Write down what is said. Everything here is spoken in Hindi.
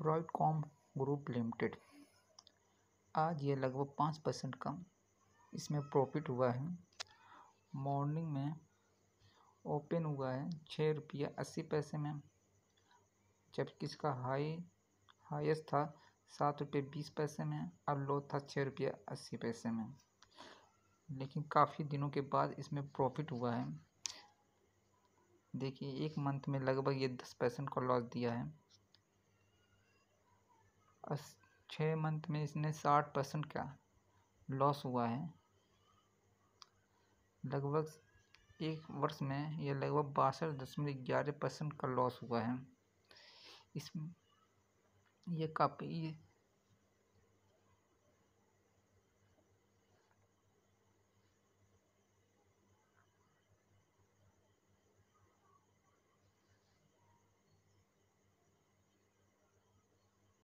ब्रॉडकॉम ग्रुप लिमिटेड आज ये लगभग पाँच परसेंट कम इसमें प्रॉफिट हुआ है मॉर्निंग में ओपन हुआ है छः रुपया अस्सी पैसे में जबकि इसका हाई हाईएस्ट था सात रुपये बीस पैसे में और लो था छः रुपया अस्सी पैसे में लेकिन काफ़ी दिनों के बाद इसमें प्रॉफिट हुआ है देखिए एक मंथ में लगभग ये दस परसेंट का लॉस दिया है छः मंथ में इसने साठ परसेंट का लॉस हुआ है लगभग एक वर्ष में यह लगभग बासठ दशमलव ग्यारह परसेंट का लॉस हुआ है इस ये काफ़ी